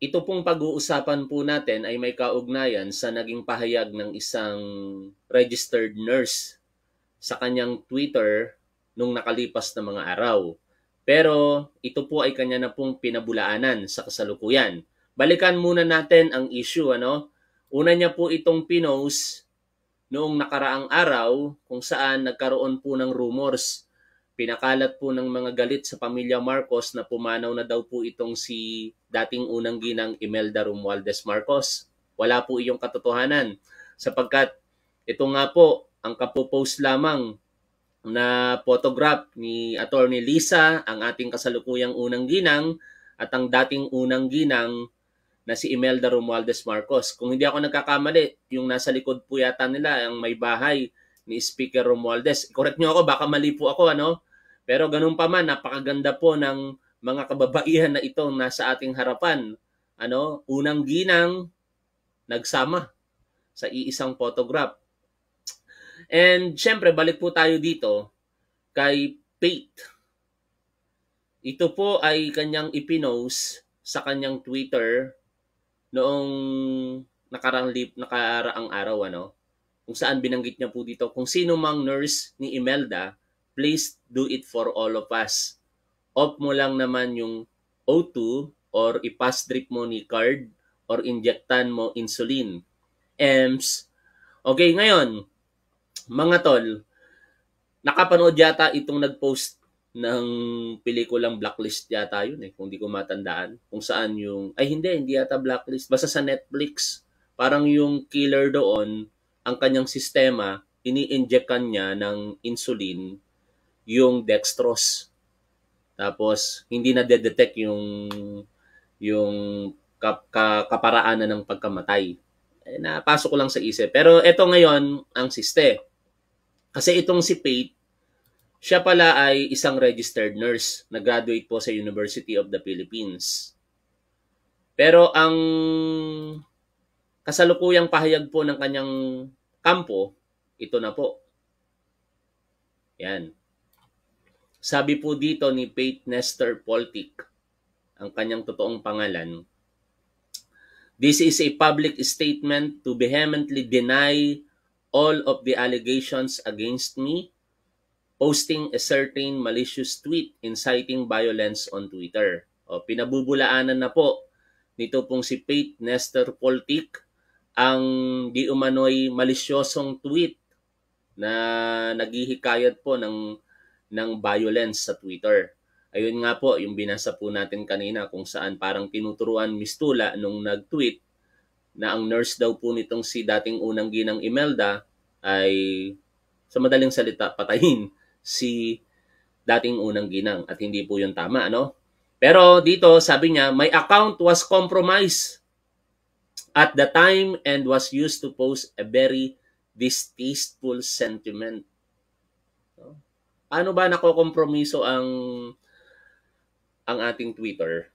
Ito pong pag-uusapan po natin ay may kaugnayan sa naging pahayag ng isang registered nurse sa kanyang Twitter nung nakalipas na mga araw. Pero ito po ay kanya na pong pinabulaanan sa kasalukuyan. Balikan muna natin ang issue ano. Una niya po itong pinos noong nakaraang araw kung saan nagkaroon po ng rumors Pinakalat po ng mga galit sa pamilya Marcos na pumanaw na daw po itong si dating unang ginang Imelda Romualdez Marcos. Wala po iyong katotohanan sapagkat ito nga po ang kapopost lamang na photograph ni Attorney Lisa, ang ating kasalukuyang unang ginang at ang dating unang ginang na si Imelda Romualdez Marcos. Kung hindi ako nagkakamali, yung nasa likod po yata nila, ang may bahay ni Speaker Romualdez. Correct nyo ako, baka mali po ako, ano? Pero ganun pa man, napakaganda po ng mga kababaihan na itong nasa ating harapan. Ano, unang ginang nagsama sa iisang photograph. And syempre, balik po tayo dito kay Pate. Ito po ay kanyang ipinost sa kanyang Twitter noong nakarang lip, nakaraang araw ano kung saan binanggit niya po dito kung sino mang nurse ni Imelda please do it for all of us. Off mo lang naman yung O2 or ipas drip mo ni card or injectan mo insulin. EMS. Okay, ngayon, mga tol, nakapanood yata itong nag-post ng pelikulang Blacklist yata yun eh, kung di ko matandaan. Kung saan yung, ay hindi, hindi yata Blacklist. Basta sa Netflix, parang yung killer doon, ang kanyang sistema, ini-inject kanya ng insulin yung dextrose. Tapos hindi na detect yung yung kaparaanan ng pagkamatay. Eh, napasok ko lang sa isip. Pero ito ngayon ang siste. Kasi itong si Pate, siya pala ay isang registered nurse. Nag-graduate po sa University of the Philippines. Pero ang kasalukuyang pahayag po ng kanyang kampo, ito na po. Yan. Sabi po dito ni Pate Nestor Poltik, ang kanyang totoong pangalan, This is a public statement to vehemently deny all of the allegations against me, posting a certain malicious tweet inciting violence on Twitter. O, pinabubulaanan na po nito pong si Pate Nestor Poltik ang di umano'y malisyosong tweet na naghihikayat po ng ng violence sa Twitter. Ayun nga po, yung binasa po natin kanina kung saan parang tinuturuan Mistula nung nag-tweet na ang nurse daw po nitong si dating unang ginang Imelda ay sa madaling salita patayin si dating unang ginang at hindi po yung tama, ano? Pero dito, sabi niya, my account was compromised at the time and was used to post a very distasteful sentiment ano ba nakokompromiso ang ang ating Twitter?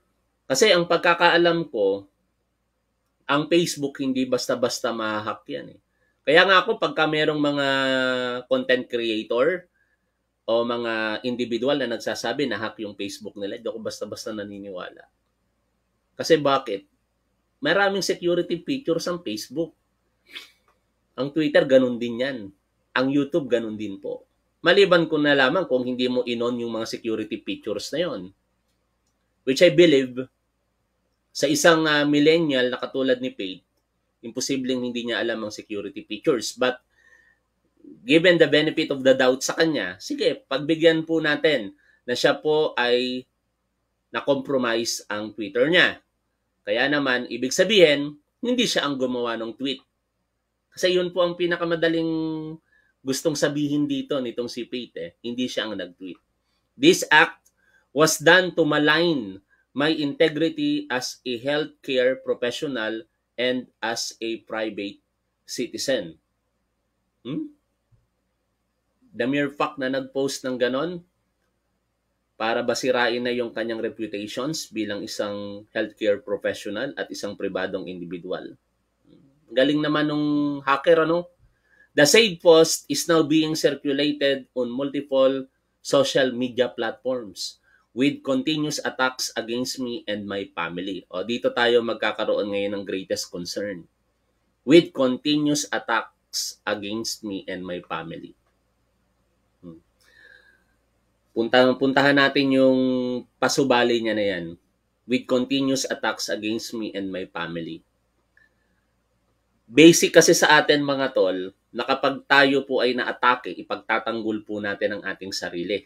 Kasi ang pagkakaalam ko, ang Facebook hindi basta-basta mahahack yan eh. Kaya nga ako pagka merong mga content creator o mga individual na nagsasabi na hack yung Facebook nila, hindi ako basta-basta naniniwala. Kasi bakit? Maraming security features ang Facebook. Ang Twitter, ganun din yan. Ang YouTube, ganun din po. Maliban kung nalaman kung hindi mo inon yung mga security features na yon. Which I believe, sa isang uh, millennial na katulad ni Faith, imposibleng hindi niya alam ang security features. But given the benefit of the doubt sa kanya, sige, pagbigyan po natin na siya po ay na-compromise ang Twitter niya. Kaya naman, ibig sabihin, hindi siya ang gumawa ng tweet. Kasi yun po ang pinakamadaling gustong sabihin dito nitong si Pate, eh, hindi siya ang nag-tweet. This act was done to malign my integrity as a healthcare professional and as a private citizen. Hmm? The mere fact na nag-post ng ganon, para basirain na yung kanyang reputations bilang isang healthcare professional at isang pribadong individual. Galing naman nung hacker, ano? The saved post is now being circulated on multiple social media platforms with continuous attacks against me and my family. O, dito tayo magkakaroon ngayon ng greatest concern. With continuous attacks against me and my family. Hmm. Punta, puntahan natin yung pasubali niya na yan. With continuous attacks against me and my family. Basic kasi sa atin mga tol, na kapag tayo po ay naatake, ipagtatanggol po natin ang ating sarili.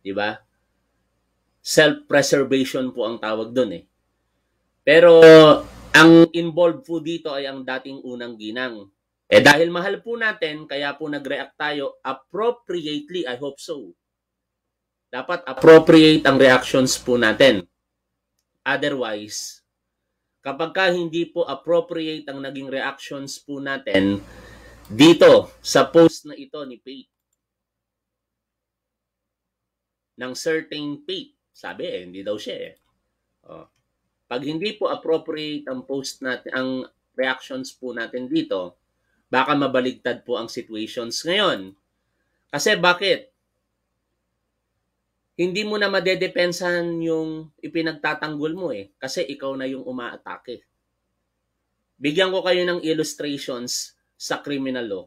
'Di ba? Self-preservation po ang tawag doon eh. Pero ang involved po dito ay ang dating unang ginang. Eh dahil mahal po natin, kaya po nag-react tayo appropriately, I hope so. Dapat appropriate ang reactions po natin. Otherwise, kapag ka hindi po appropriate ang naging reactions po natin dito sa post na ito ni Pate. Ng certain Pate. Sabi eh, hindi daw siya eh. Oh. Pag hindi po appropriate ang post natin, ang reactions po natin dito, baka mabaligtad po ang situations ngayon. Kasi bakit? hindi mo na madedepensahan yung ipinagtatanggol mo eh. Kasi ikaw na yung umaatake. Bigyan ko kayo ng illustrations sa criminal law.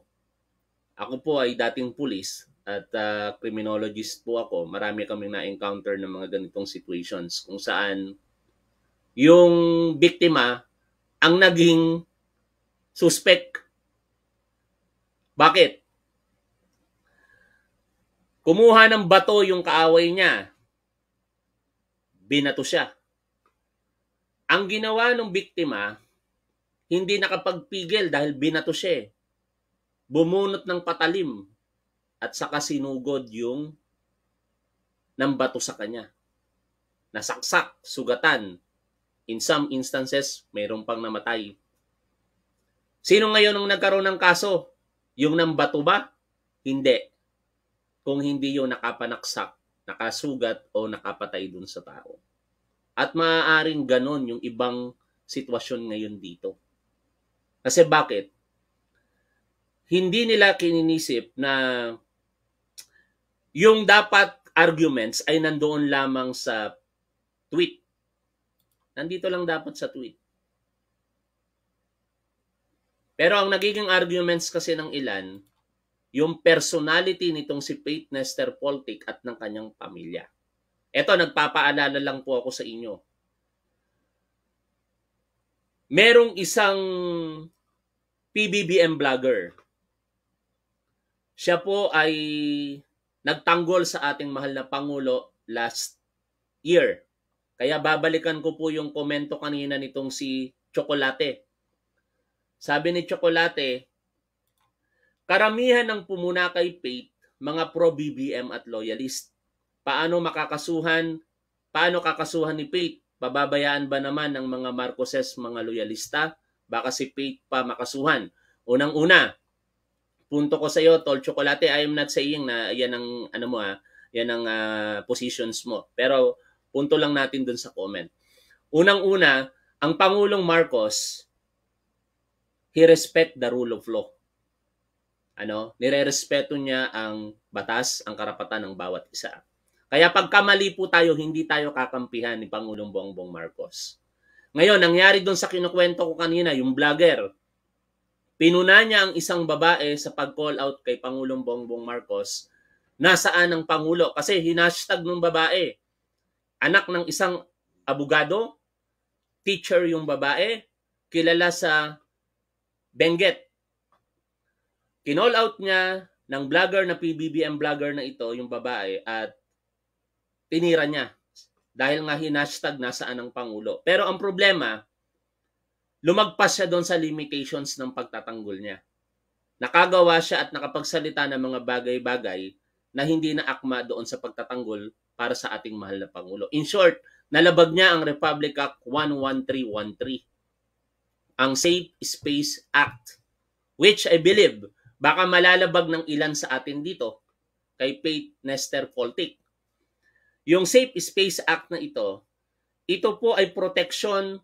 Ako po ay dating police at uh, criminologist po ako. Marami kaming na-encounter ng mga ganitong situations kung saan yung biktima ang naging suspect. Bakit? Kumuha ng bato yung kaaway niya. Binato siya. Ang ginawa ng biktima, hindi nakapagpigil dahil binato siya. Eh. Bumunot ng patalim at saka sinugod yung ng bato sa kanya. Nasaksak, sugatan. In some instances, mayroon pang namatay. Sino ngayon ang nagkaroon ng kaso? Yung ng bato ba? Hindi kung hindi yung nakapanaksak, nakasugat o nakapatay dun sa tao. At maaaring ganon yung ibang sitwasyon ngayon dito. Kasi bakit? Hindi nila kininisip na yung dapat arguments ay nandoon lamang sa tweet. Nandito lang dapat sa tweet. Pero ang nagiging arguments kasi ng ilan yung personality nitong si Pete Nester Poltik at ng kanyang pamilya. Ito, nagpapaalala lang po ako sa inyo. Merong isang PBBM vlogger. Siya po ay nagtanggol sa ating mahal na Pangulo last year. Kaya babalikan ko po yung komento kanina nitong si Chocolate. Sabi ni Chocolate, Karamihan ng pumuna kay Pate, mga pro-BBM at loyalist. Paano makakasuhan? Paano kakasuhan ni Pate? Pababayaan ba naman ng mga Marcoses mga loyalista? Baka si Pate pa makasuhan. Unang-una, punto ko sa iyo, Tol Chocolate, I am not saying na yan ang, ano mo ah, yan ang uh, positions mo. Pero punto lang natin dun sa comment. Unang-una, ang Pangulong Marcos, he respect the rule of law ano, nirerespeto niya ang batas, ang karapatan ng bawat isa. Kaya pagkamali po tayo, hindi tayo kakampihan ni Pangulong Bongbong Marcos. Ngayon, nangyari doon sa kinukwento ko kanina, yung vlogger, pinuna niya ang isang babae sa pag-call out kay Pangulong Bongbong Marcos, nasaan ang Pangulo? Kasi hinashtag ng babae, anak ng isang abogado, teacher yung babae, kilala sa Benguet, kinall out niya ng vlogger na PBBM vlogger na ito, yung babae, at tinira niya. Dahil nga hinashtag na saan ang Pangulo. Pero ang problema, lumagpas siya doon sa limitations ng pagtatanggol niya. Nakagawa siya at nakapagsalita ng mga bagay-bagay na hindi na akma doon sa pagtatanggol para sa ating mahal na Pangulo. In short, nalabag niya ang Republic Act 11313, ang Safe Space Act, which I believe Baka malalabag ng ilan sa atin dito kay Pate Nestor Coltic. Yung Safe Space Act na ito, ito po ay protection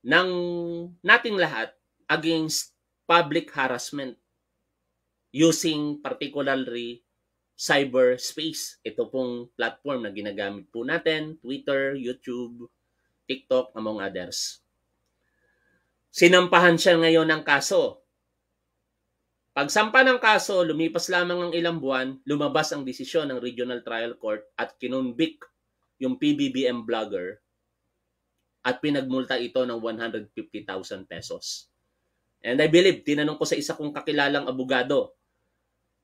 ng nating lahat against public harassment using particularly cyberspace. Ito pong platform na ginagamit po natin, Twitter, YouTube, TikTok, among others. Sinampahan siya ngayon ng kaso Pagsampa ng kaso, lumipas lamang ang ilang buwan, lumabas ang desisyon ng Regional Trial Court at kinumbik yung PBBM vlogger at pinagmulta ito ng 150,000 pesos. And I believe, tinanong ko sa isa kong kakilalang abogado,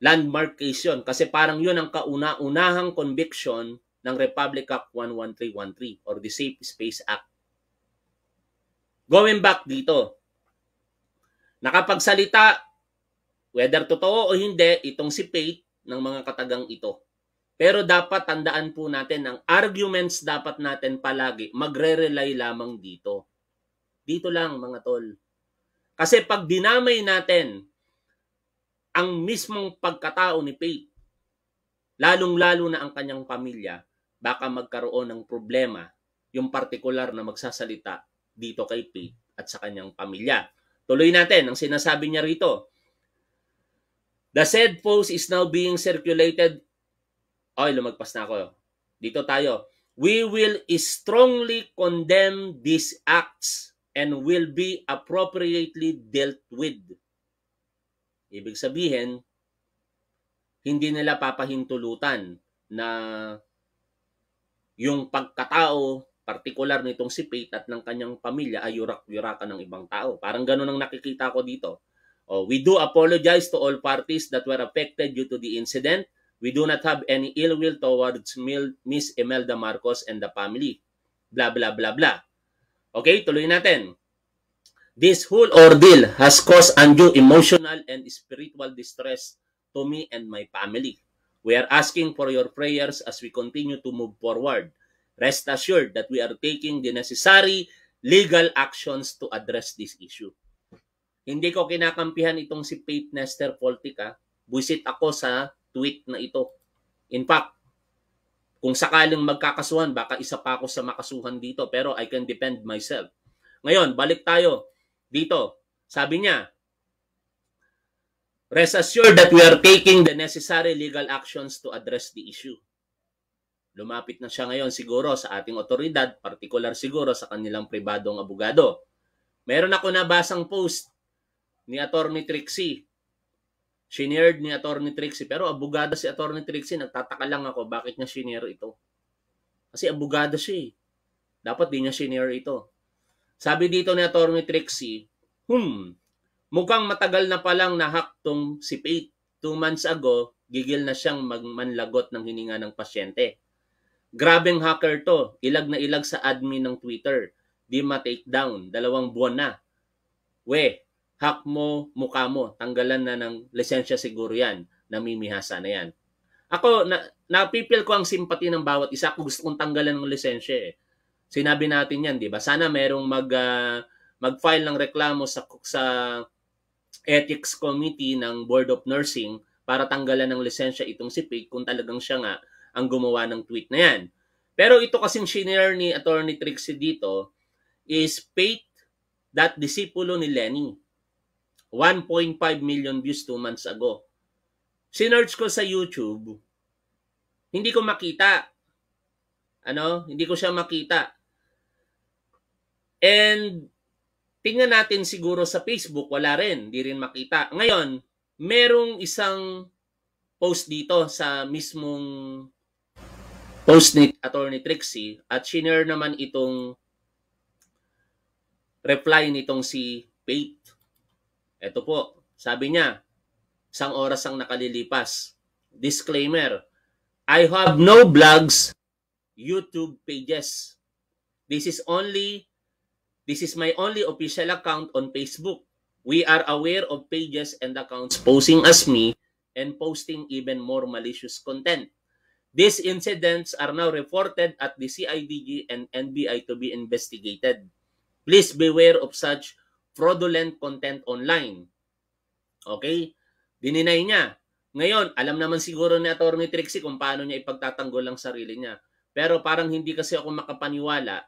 landmark case yun kasi parang yun ang kauna-unahang conviction ng Republic Act 11313 or the Safe Space Act. Going back dito, nakapagsalita Whether totoo o hindi, itong si Pate ng mga katagang ito. Pero dapat tandaan po natin, ang arguments dapat natin palagi magre-rely lamang dito. Dito lang mga tol. Kasi pag dinamay natin ang mismong pagkatao ni Pate, lalong-lalo na ang kanyang pamilya, baka magkaroon ng problema yung partikular na magsasalita dito kay Pete at sa kanyang pamilya. Tuloy natin ang sinasabi niya rito. The said post is now being circulated. Oy, lumagpas na ako. Dito tayo. We will strongly condemn these acts and will be appropriately dealt with. Ibig sabihin, hindi nila papahintulutan na yung pagkatao, partikular nitong si Pate at ng kanyang pamilya ay yurak-yurakan ng ibang tao. Parang ganun ang nakikita ko dito. Oh, we do apologize to all parties that were affected due to the incident. We do not have any ill will towards Miss Imelda Marcos and the family. Blah, blah, blah, blah. Okay, tuloy natin. This whole ordeal has caused undue emotional and spiritual distress to me and my family. We are asking for your prayers as we continue to move forward. Rest assured that we are taking the necessary legal actions to address this issue. Hindi ko kinakampihan itong si Pete Nester Poltica. Buisit ako sa tweet na ito. In fact, kung sakaling magkakasuhan, baka isa pa ako sa makasuhan dito. Pero I can defend myself. Ngayon, balik tayo dito. Sabi niya, Rest assured that we are taking the necessary legal actions to address the issue. Lumapit na siya ngayon siguro sa ating otoridad, particular siguro sa kanilang pribadong abogado. Meron ako nabasang post ni Attorney Trixie. Shinare ni Attorney Trixie. Pero abogada si Attorney Trixie. Nagtataka lang ako bakit niya shinare ito. Kasi abogada siya eh. Dapat di niya shinare ito. Sabi dito ni Attorney Trixie, Hmm, mukhang matagal na palang nahak tong si Pate. Two months ago, gigil na siyang magmanlagot ng hininga ng pasyente. Grabeng hacker to. Ilag na ilag sa admin ng Twitter. Di ma-take down. Dalawang buwan na. We, hack mo, mukha mo, tanggalan na ng lisensya siguro yan, namimihasa na yan. Ako, na, napipil ko ang simpati ng bawat isa kung gusto kong tanggalan ng lisensya eh. Sinabi natin yan, di ba? Sana merong mag, uh, mag-file ng reklamo sa, sa ethics committee ng Board of Nursing para tanggalan ng lisensya itong si Pig kung talagang siya nga ang gumawa ng tweet na yan. Pero ito kasing shinare ni Attorney Trixie dito is fate that disipulo ni Lenny 1.5 million views 2 months ago. Sinearch ko sa YouTube, hindi ko makita. Ano? Hindi ko siya makita. And tingnan natin siguro sa Facebook, wala rin, hindi rin makita. Ngayon, merong isang post dito sa mismong post ni Attorney Trixie at shinare naman itong reply nitong si Pate ito po, sabi niya, isang oras ang nakalilipas. Disclaimer, I have no blogs, YouTube pages. This is only, this is my only official account on Facebook. We are aware of pages and accounts posing as me and posting even more malicious content. These incidents are now reported at the CIDG and NBI to be investigated. Please beware of such fraudulent content online. Okay? Dininay niya. Ngayon, alam naman siguro ni Attorney Trixie kung paano niya ipagtatanggol ang sarili niya. Pero parang hindi kasi ako makapaniwala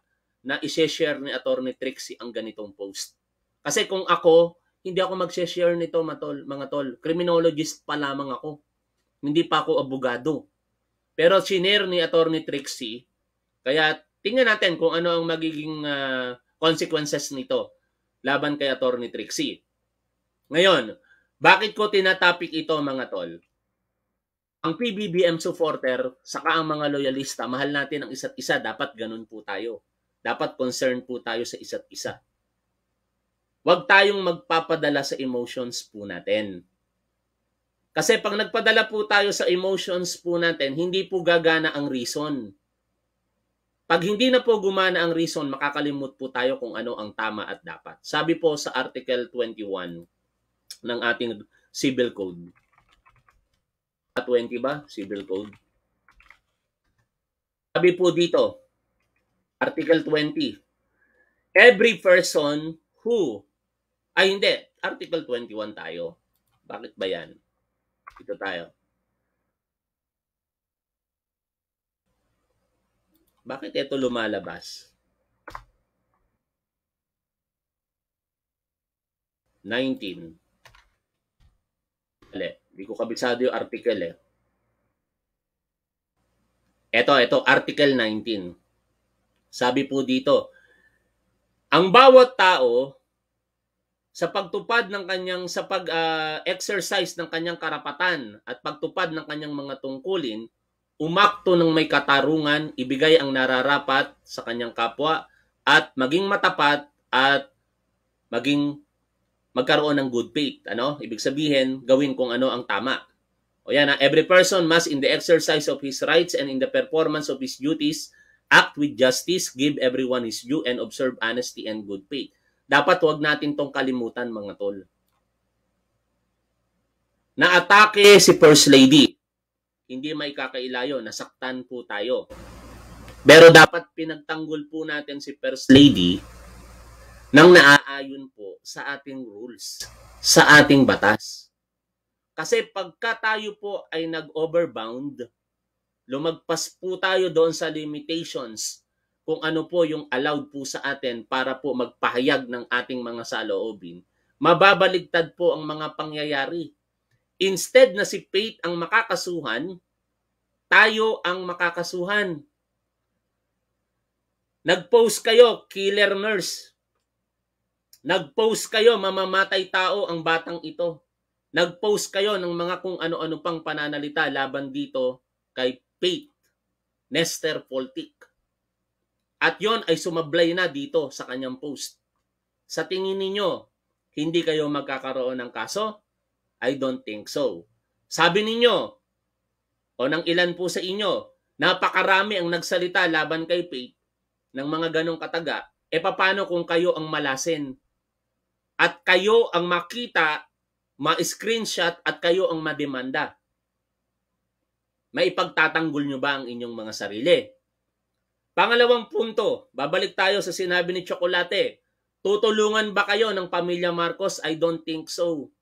na i-share ni Attorney Trixie ang ganitong post. Kasi kung ako, hindi ako mag-share nito matol, mga tol. Criminologist pa lamang ako. Hindi pa ako abogado. Pero shinare ni Attorney Trixie. Kaya tingnan natin kung ano ang magiging uh, consequences nito laban kay Attorney Trixie. Ngayon, bakit ko tinatopic ito mga tol? Ang PBBM supporter, saka ang mga loyalista, mahal natin ang isa't isa, dapat ganun po tayo. Dapat concerned po tayo sa isa't isa. Huwag tayong magpapadala sa emotions po natin. Kasi pag nagpadala po tayo sa emotions po natin, hindi po gagana ang reason. Pag hindi na po gumana ang reason, makakalimot po tayo kung ano ang tama at dapat. Sabi po sa Article 21 ng ating Civil Code. 20 ah, ba? Civil Code. Sabi po dito, Article 20, every person who, ay hindi, Article 21 tayo. Bakit ba yan? Ito tayo. Bakit ito lumalabas? 19. Ale, di ko kabisado yung article eh. Ito, ito, article 19. Sabi po dito, ang bawat tao sa pagtupad ng kanyang sa pag-exercise ah, uh, ng kanyang karapatan at pagtupad ng kanyang mga tungkulin umakto ng may katarungan, ibigay ang nararapat sa kanyang kapwa, at maging matapat at maging magkaroon ng good faith. Ano? Ibig sabihin, gawin kung ano ang tama. O yan, ah, every person must in the exercise of his rights and in the performance of his duties, act with justice, give everyone his due, and observe honesty and good faith. Dapat huwag natin tong kalimutan mga tol. Naatake si First Lady hindi may kakailayo, nasaktan po tayo. Pero dapat pinagtanggol po natin si First Lady nang naaayon po sa ating rules, sa ating batas. Kasi pagka tayo po ay nag-overbound, lumagpas po tayo doon sa limitations kung ano po yung allowed po sa atin para po magpahayag ng ating mga saloobin, mababaligtad po ang mga pangyayari. Instead na si Faith ang makakasuhan, tayo ang makakasuhan. Nag-post kayo, killer nurse. Nag-post kayo, mamamatay tao ang batang ito. Nag-post kayo ng mga kung ano-ano pang pananalita laban dito kay Pete Nestor Poltik. At yon ay sumablay na dito sa kanyang post. Sa tingin ninyo, hindi kayo magkakaroon ng kaso? I don't think so. Sabi ninyo, o ng ilan po sa inyo, napakarami ang nagsalita laban kay Faith ng mga ganong kataga, e paano kung kayo ang malasin? At kayo ang makita, ma-screenshot at kayo ang mademanda. Maipagtatanggol nyo ba ang inyong mga sarili? Pangalawang punto, babalik tayo sa sinabi ni Chocolate. Tutulungan ba kayo ng pamilya Marcos? I don't think so.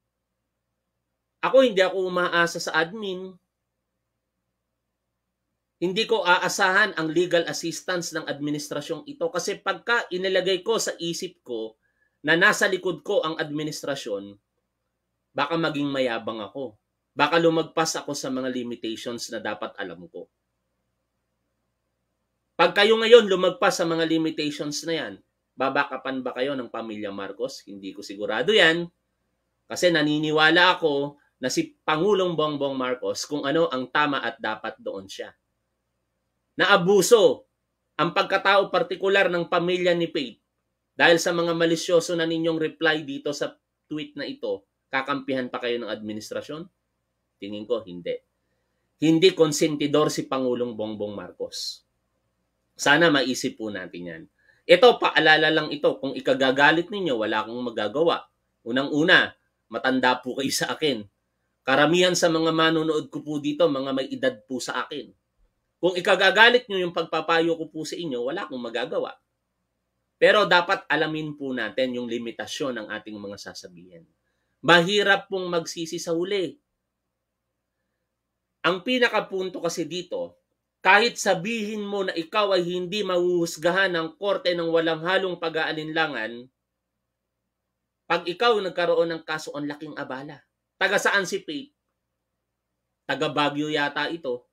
Ako hindi ako umaasa sa admin hindi ko aasahan ang legal assistance ng administrasyong ito kasi pagka inilagay ko sa isip ko na nasa likod ko ang administrasyon, baka maging mayabang ako. Baka lumagpas ako sa mga limitations na dapat alam ko. Pag kayo ngayon lumagpas sa mga limitations na yan, babakapan ba kayo ng pamilya Marcos? Hindi ko sigurado yan. Kasi naniniwala ako na si Pangulong Bongbong Marcos kung ano ang tama at dapat doon siya na abuso ang pagkatao partikular ng pamilya ni Faith dahil sa mga malisyoso na ninyong reply dito sa tweet na ito, kakampihan pa kayo ng administrasyon? Tingin ko, hindi. Hindi konsentidor si Pangulong Bongbong Marcos. Sana maisip po natin yan. Ito, paalala lang ito. Kung ikagagalit ninyo, wala akong magagawa. Unang-una, matanda po kayo sa akin. Karamihan sa mga manonood ko po dito, mga may edad po sa akin. Kung ikagagalit nyo yung pagpapayo ko po sa inyo, wala akong magagawa. Pero dapat alamin po natin yung limitasyon ng ating mga sasabihin. Mahirap pong magsisi sa huli. Ang pinakapunto kasi dito, kahit sabihin mo na ikaw ay hindi mahuhusgahan ng korte ng walang halong pag-aalinlangan, pag ikaw nagkaroon ng kaso, ang laking abala. Taga saan si Pete? Taga Baguio yata ito.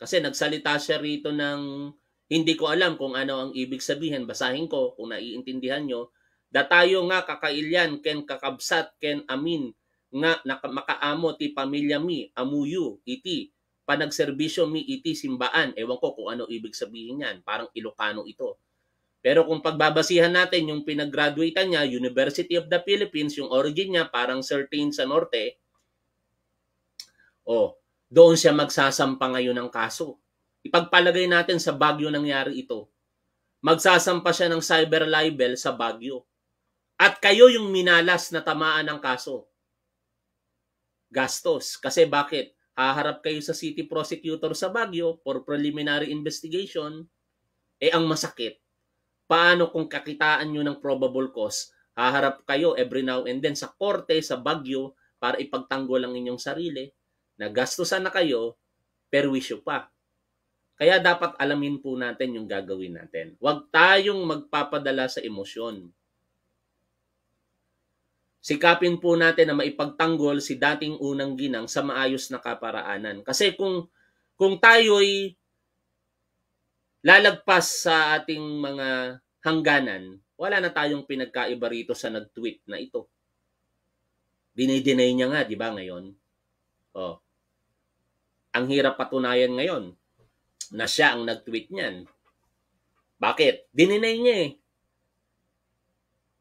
Kasi nagsalita siya rito ng hindi ko alam kung ano ang ibig sabihin. Basahin ko kung naiintindihan nyo. Da tayo nga kakailyan, ken kakabsat, ken amin, nga makaamo ti pamilya mi, amuyo iti, panagserbisyo mi iti simbaan. Ewan ko kung ano ibig sabihin yan. Parang Ilocano ito. Pero kung pagbabasihan natin yung pinag graduate niya, University of the Philippines, yung origin niya parang certain sa norte, oh, doon siya magsasampa ngayon ng kaso. Ipagpalagay natin sa Baguio nangyari ito. Magsasampa siya ng cyber libel sa Baguio. At kayo yung minalas na tamaan ng kaso. Gastos. Kasi bakit? Haharap kayo sa city prosecutor sa Baguio for preliminary investigation. Eh ang masakit, paano kung kakitaan nyo ng probable cause, haharap kayo every now and then sa korte, sa Baguio, para ipagtanggol ang inyong sarili nagastusan na kayo, perwisyo pa. Kaya dapat alamin po natin yung gagawin natin. Huwag tayong magpapadala sa emosyon. Sikapin po natin na maipagtanggol si dating unang ginang sa maayos na kaparaanan. Kasi kung kung tayo'y lalagpas sa ating mga hangganan, wala na tayong pinagkaiba rito sa nag-tweet na ito. dinay niya nga, di ba, ngayon? Oh, ang hirap patunayan ngayon na siya ang nag-tweet niyan. Bakit? Dininay niya eh.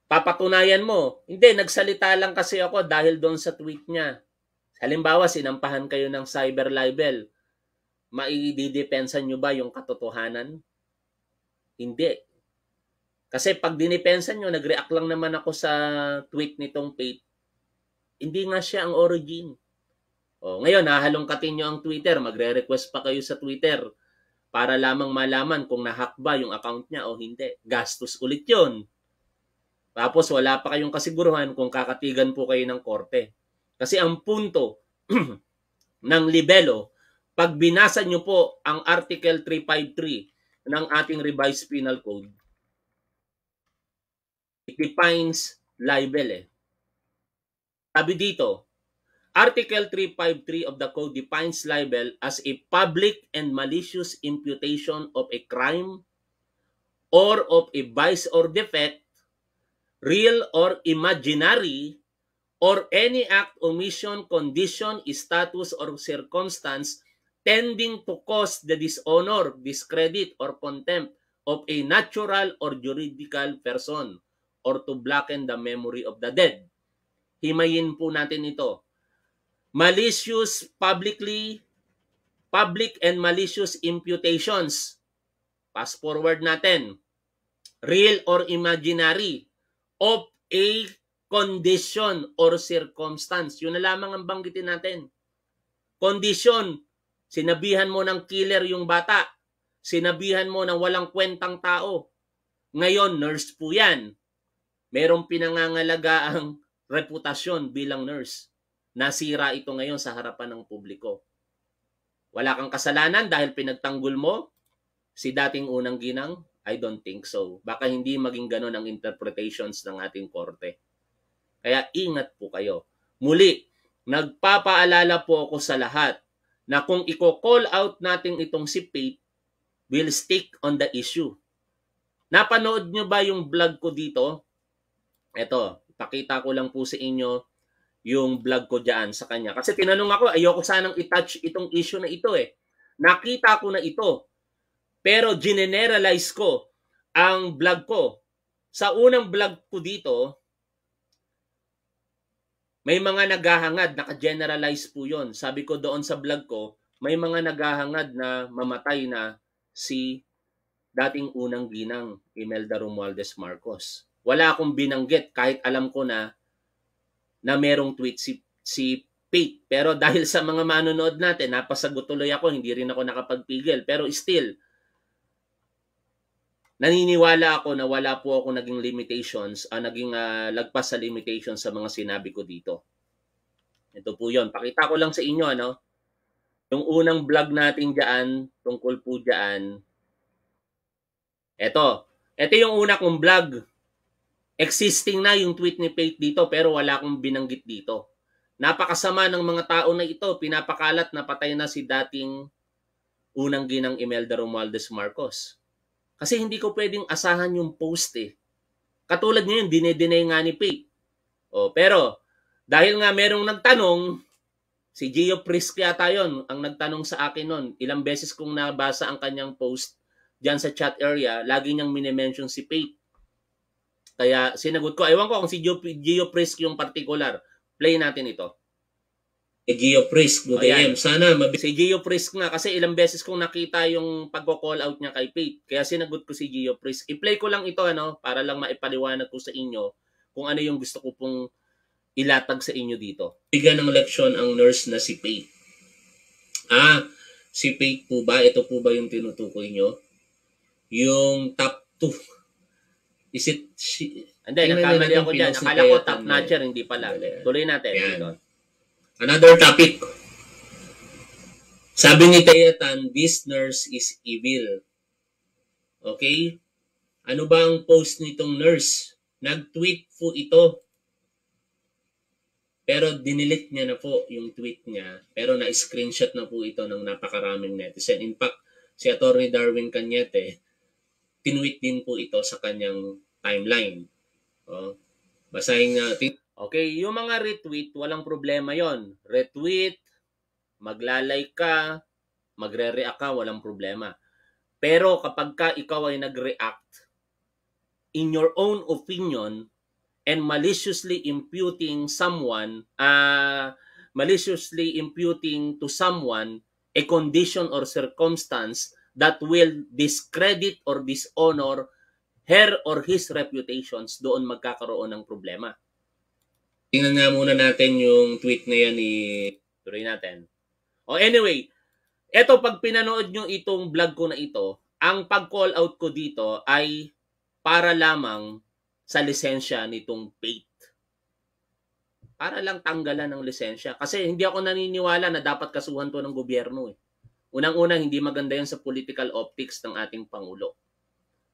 Papatunayan mo. Hindi, nagsalita lang kasi ako dahil doon sa tweet niya. Halimbawa, sinampahan kayo ng cyber libel. Maididepensa niyo ba yung katotohanan? Hindi. Kasi pag dinipensa niyo, nag-react lang naman ako sa tweet nitong Pate. Hindi nga siya ang origin. O, oh, ngayon, hahalongkatin nyo ang Twitter. Magre-request pa kayo sa Twitter para lamang malaman kung nahack ba yung account niya o hindi. Gastos ulit yon. Tapos wala pa kayong kasiguruhan kung kakatigan po kayo ng korte. Kasi ang punto ng libelo, pag binasa nyo po ang Article 353 ng ating revised penal code, it defines libel eh. Sabi dito, Article 353 of the Code defines libel as a public and malicious imputation of a crime or of a vice or defect, real or imaginary, or any act, omission, condition, status, or circumstance tending to cause the dishonor, discredit, or contempt of a natural or juridical person or to blacken the memory of the dead. Himayin po natin ito malicious publicly, public and malicious imputations. Pass forward natin. Real or imaginary of a condition or circumstance. Yun na lamang ang banggitin natin. Condition, sinabihan mo ng killer yung bata. Sinabihan mo ng walang kwentang tao. Ngayon, nurse po yan. Merong pinangangalaga ang reputasyon bilang nurse Nasira ito ngayon sa harapan ng publiko. Wala kang kasalanan dahil pinagtanggol mo si dating unang ginang? I don't think so. Baka hindi maging ganun ang interpretations ng ating korte. Kaya ingat po kayo. Muli, nagpapaalala po ako sa lahat na kung i-call out natin itong si Pete, we'll stick on the issue. Napanood nyo ba yung vlog ko dito? Ito, pakita ko lang po sa inyo yung vlog ko dyan sa kanya. Kasi tinanong ako, ayoko sanang itouch itong issue na ito eh. Nakita ko na ito. Pero gineneralize ko ang vlog ko. Sa unang vlog ko dito, may mga naghahangad, naka-generalize po yon. Sabi ko doon sa vlog ko, may mga naghahangad na mamatay na si dating unang ginang Imelda Romualdez Marcos. Wala akong binanggit kahit alam ko na na merong tweet si, si Pate. Pero dahil sa mga manonood natin, napasagot tuloy ako, hindi rin ako nakapagpigil. Pero still, naniniwala ako na wala po ako naging limitations, uh, naging uh, lagpas sa limitations sa mga sinabi ko dito. Ito po yon. Pakita ko lang sa inyo, ano? Yung unang vlog natin dyan, tungkol po dyan, eto. Ito yung una kong vlog Existing na yung tweet ni Faith dito pero wala akong binanggit dito. Napakasama ng mga tao na ito, pinapakalat na patay na si dating unang ginang Imelda Romualdez Marcos. Kasi hindi ko pwedeng asahan yung post eh. Katulad ngayon, dinedenay nga ni Faith. O, oh, pero dahil nga merong nagtanong, si Gio Prisky ata yun, ang nagtanong sa akin noon. Ilang beses kong nabasa ang kanyang post dyan sa chat area, lagi niyang minimension si Faith. Kaya sinagot ko, ewan ko kung si Gio, yung particular. Play natin ito. Si eh, Gio Prisk, good AM. Sana mab- Si Gio Prisk nga, kasi ilang beses kong nakita yung pagko-call out niya kay Pete. Kaya sinagot ko si Gio I-play ko lang ito, ano, para lang maipaliwanag ko sa inyo kung ano yung gusto ko pong ilatag sa inyo dito. Bigyan ng leksyon ang nurse na si Pate. Ah, si Pate po ba? Ito po ba yung tinutukoy nyo? Yung top 2 Is it she? Hindi, nakamali ako dyan. Akala ko top notcher, hindi pala. Tuloy natin. Ayan. Another topic. Sabi ni Tayatan, this nurse is evil. Okay? Ano ba ang post nitong nurse? Nag-tweet po ito. Pero dinilit niya na po yung tweet niya. Pero na-screenshot na po ito ng napakaraming netizen. In fact, si Atty. Darwin Cañete, tinweet din po ito sa kanyang timeline. Oh, basahin natin. Okay, yung mga retweet, walang problema yon. Retweet, maglalay ka, magre-react ka, walang problema. Pero kapag ka ikaw ay nag-react in your own opinion and maliciously imputing someone, uh, maliciously imputing to someone a condition or circumstance that will discredit or dishonor her or his reputations, doon magkakaroon ng problema. Tingnan nga muna natin yung tweet na yan ni... Tuloy natin. oh, anyway, eto pag pinanood nyo itong vlog ko na ito, ang pag-call out ko dito ay para lamang sa lisensya nitong Pate. Para lang tanggalan ng lisensya. Kasi hindi ako naniniwala na dapat kasuhan to ng gobyerno eh. Unang-una, hindi maganda yan sa political optics ng ating Pangulo.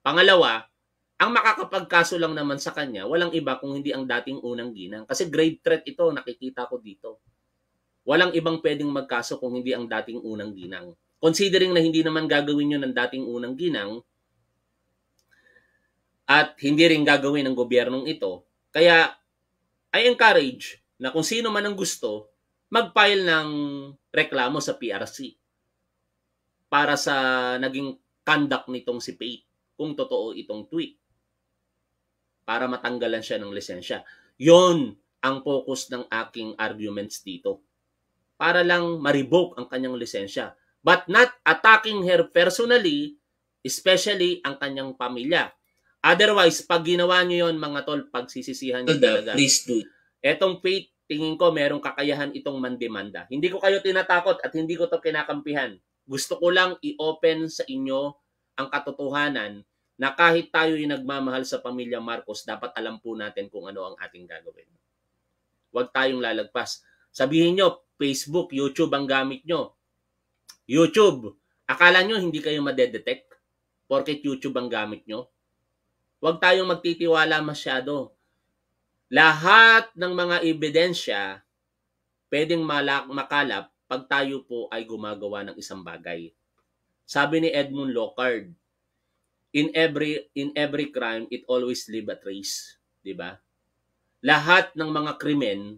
Pangalawa, ang makakapagkaso lang naman sa kanya, walang iba kung hindi ang dating unang ginang. Kasi grade threat ito, nakikita ko dito. Walang ibang pwedeng magkaso kung hindi ang dating unang ginang. Considering na hindi naman gagawin yun ng dating unang ginang, at hindi rin gagawin ng gobyernong ito, kaya I encourage na kung sino man ang gusto, mag-file ng reklamo sa PRC para sa naging conduct nitong si Pate kung totoo itong tweet para matanggalan siya ng lisensya. Yon ang focus ng aking arguments dito. Para lang ma-revoke ang kanyang lisensya. But not attacking her personally, especially ang kanyang pamilya. Otherwise, pag ginawa niyo yon mga tol, pagsisisihan niyo talaga. Please do. Etong fate, tingin ko merong kakayahan itong mandemanda. Hindi ko kayo tinatakot at hindi ko to kinakampihan gusto ko lang i-open sa inyo ang katotohanan na kahit tayo yung nagmamahal sa pamilya Marcos, dapat alam po natin kung ano ang ating gagawin. Huwag tayong lalagpas. Sabihin nyo, Facebook, YouTube ang gamit nyo. YouTube, akala nyo hindi kayo madedetect porket YouTube ang gamit nyo? Huwag tayong magtitiwala masyado. Lahat ng mga ebidensya pwedeng malak- makalap pag tayo po ay gumagawa ng isang bagay. Sabi ni Edmund Lockhart, in every in every crime it always leave a trace, 'di ba? Lahat ng mga krimen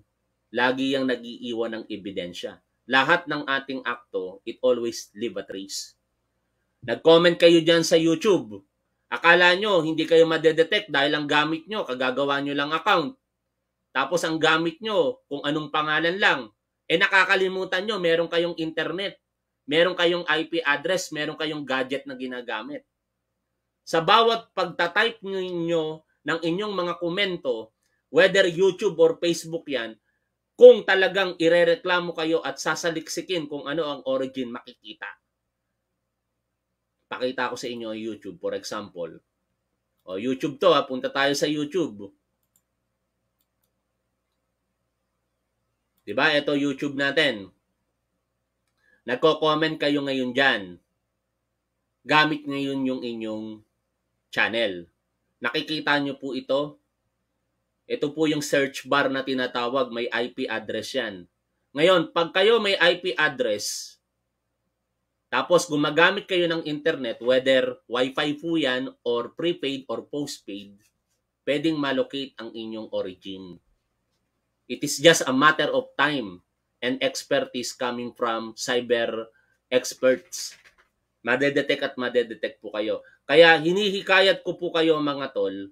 lagi yang nagiiwan ng ebidensya. Lahat ng ating akto, it always leave a trace. Nag-comment kayo diyan sa YouTube. Akala nyo, hindi kayo madedetect dahil ang gamit nyo, kagagawa nyo lang account. Tapos ang gamit nyo, kung anong pangalan lang, eh nakakalimutan nyo, meron kayong internet, meron kayong IP address, meron kayong gadget na ginagamit. Sa bawat pagtatype ninyo ng inyong mga komento, whether YouTube or Facebook yan, kung talagang irereklamo kayo at sasaliksikin kung ano ang origin makikita. Pakita ko sa inyo ang YouTube, for example. O, YouTube to ha, punta tayo sa YouTube. 'Di ba? Ito YouTube natin. Nagko-comment kayo ngayon diyan. Gamit ngayon yung inyong channel. Nakikita nyo po ito. Ito po yung search bar na tinatawag. May IP address yan. Ngayon, pag kayo may IP address, tapos gumagamit kayo ng internet, whether wifi po yan or prepaid or postpaid, pwedeng malocate ang inyong origin. It is just a matter of time and expertise coming from cyber experts. Madedetect at madedetect po kayo. Kaya hinihikayat ko po kayo mga tol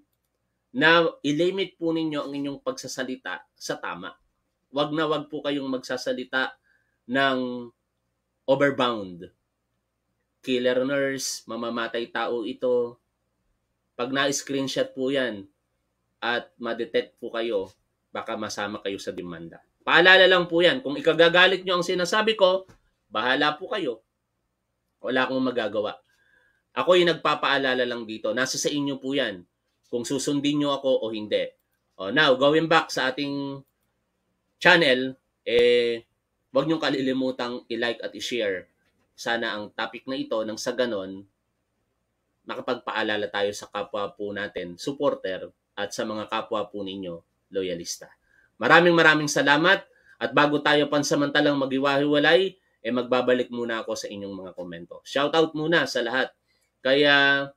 na ilimit po ninyo ang inyong pagsasalita sa tama. Wag na wag po kayong magsasalita ng overbound. Killer nurse, mamamatay tao ito. Pag na-screenshot po yan at madetect po kayo, baka masama kayo sa demanda. Paalala lang po yan. Kung ikagagalit nyo ang sinasabi ko, bahala po kayo. Wala akong magagawa. Ako yung nagpapaalala lang dito. Nasa sa inyo po yan. Kung susundin nyo ako o hindi. Oh, now, going back sa ating channel, eh, wag nyong kalilimutang i-like at i-share sana ang topic na ito nang sa ganon makapagpaalala tayo sa kapwa po natin, supporter at sa mga kapwa po ninyo loyalista. Maraming maraming salamat at bago tayo pansamantalang magiwahiwalay, eh magbabalik muna ako sa inyong mga komento. Shoutout muna sa lahat. Kaya